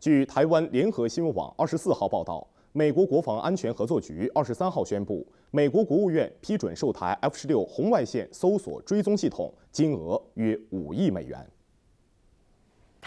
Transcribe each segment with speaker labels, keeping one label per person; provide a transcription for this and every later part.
Speaker 1: 据台湾联合新闻网二十四号报道，美国国防安全合作局二十三号宣布，美国国务院批准售台 F 十六红外线搜索追踪系统，金额约五亿美元。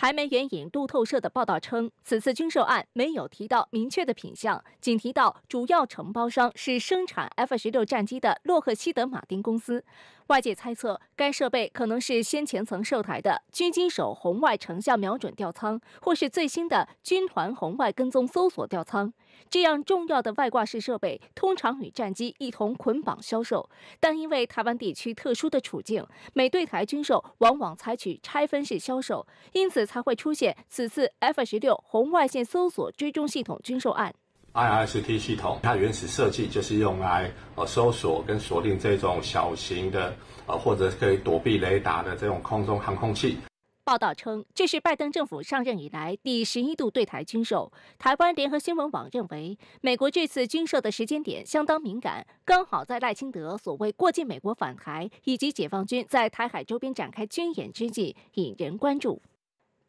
Speaker 2: 台媒援引路透社的报道称，此次军售案没有提到明确的品相，仅提到主要承包商是生产 F 十六战机的洛克希德马丁公司。外界猜测，该设备可能是先前曾售台的狙击手红外成像瞄准吊舱，或是最新的军团红外跟踪搜索吊舱。这样重要的外挂式设备通常与战机一同捆绑销售，但因为台湾地区特殊的处境，美对台军售往往采取拆分式销售，因此。才会出现此次 F 十六红外线搜索追踪系统军售案。
Speaker 1: IRST 系统它原始设计就是用来呃搜索跟锁定这种小型的呃或者可以躲避雷达的这种空中航空器。
Speaker 2: 报道称，这是拜登政府上任以来第十一度对台军售。台湾联合新闻网认为，美国这次军售的时间点相当敏感，刚好在赖清德所谓过境美国返台以及解放军在台海周边展开军演之际，引人关注。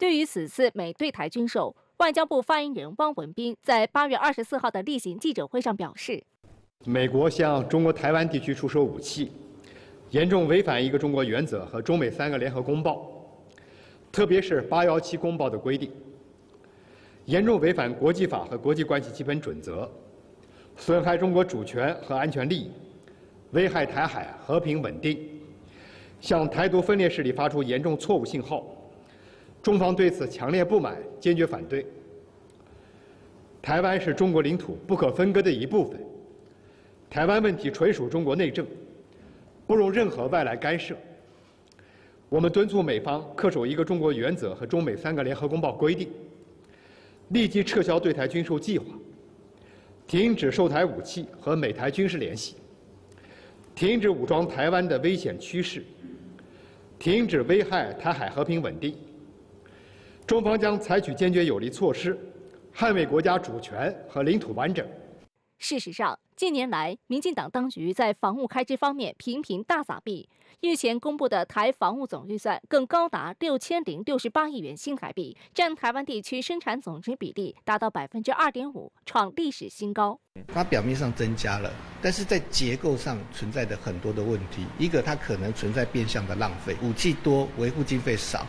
Speaker 2: 对于此次美对台军售，外交部发言人汪文斌在八月二十四号的例行记者会上表示：“
Speaker 1: 美国向中国台湾地区出售武器，严重违反一个中国原则和中美三个联合公报，特别是八幺七公报的规定，严重违反国际法和国际关系基本准则，损害中国主权和安全利益，危害台海和平稳定，向台独分裂势力发出严重错误信号。”中方对此强烈不满，坚决反对。台湾是中国领土不可分割的一部分，台湾问题纯属中国内政，不容任何外来干涉。我们敦促美方恪守一个中国原则和中美三个联合公报规定，立即撤销对台军售计划，停止售台武器和美台军事联系，停止武装台湾的危险趋势，停止危害台海和平稳定。中方将采取坚决有力措施，捍卫国家主权和领土完整。
Speaker 2: 事实上，近年来，民进党当局在防务开支方面频频大撒币。日前公布的台防务总预算更高达六千零六十八亿元新台币，占台湾地区生产总值比例达到百分之二点五，创历史新高。
Speaker 1: 它表面上增加了，但是在结构上存在的很多的问题。一个，它可能存在变相的浪费，武器多，维护经费少。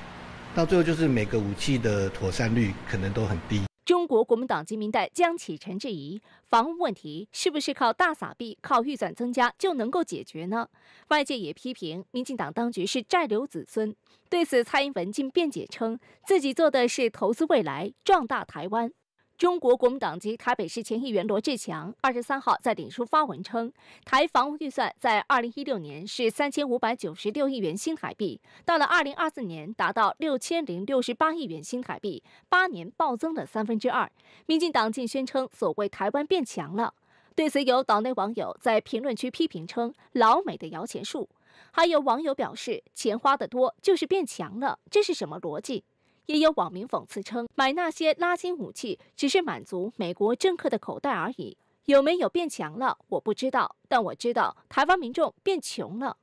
Speaker 1: 到最后就是每个武器的妥善率可能都很
Speaker 2: 低。中国国民党籍民代江启臣质疑，房屋问题是不是靠大撒币、靠预算增加就能够解决呢？外界也批评民进党当局是债留子孙。对此，蔡英文竟辩解称，自己做的是投资未来，壮大台湾。中国国民党籍台北市前议员罗志祥二十三号在脸书发文称，台防务预算在二零一六年是三千五百九十六亿元新台币，到了二零二四年达到六千零六十八亿元新台币，八年暴增了三分之二。民进党竟宣称所谓台湾变强了，对此有岛内网友在评论区批评称“老美的摇钱树”，还有网友表示“钱花得多就是变强了”，这是什么逻辑？也有网民讽刺称，买那些拉新武器只是满足美国政客的口袋而已。有没有变强了，我不知道，但我知道台湾民众变穷了。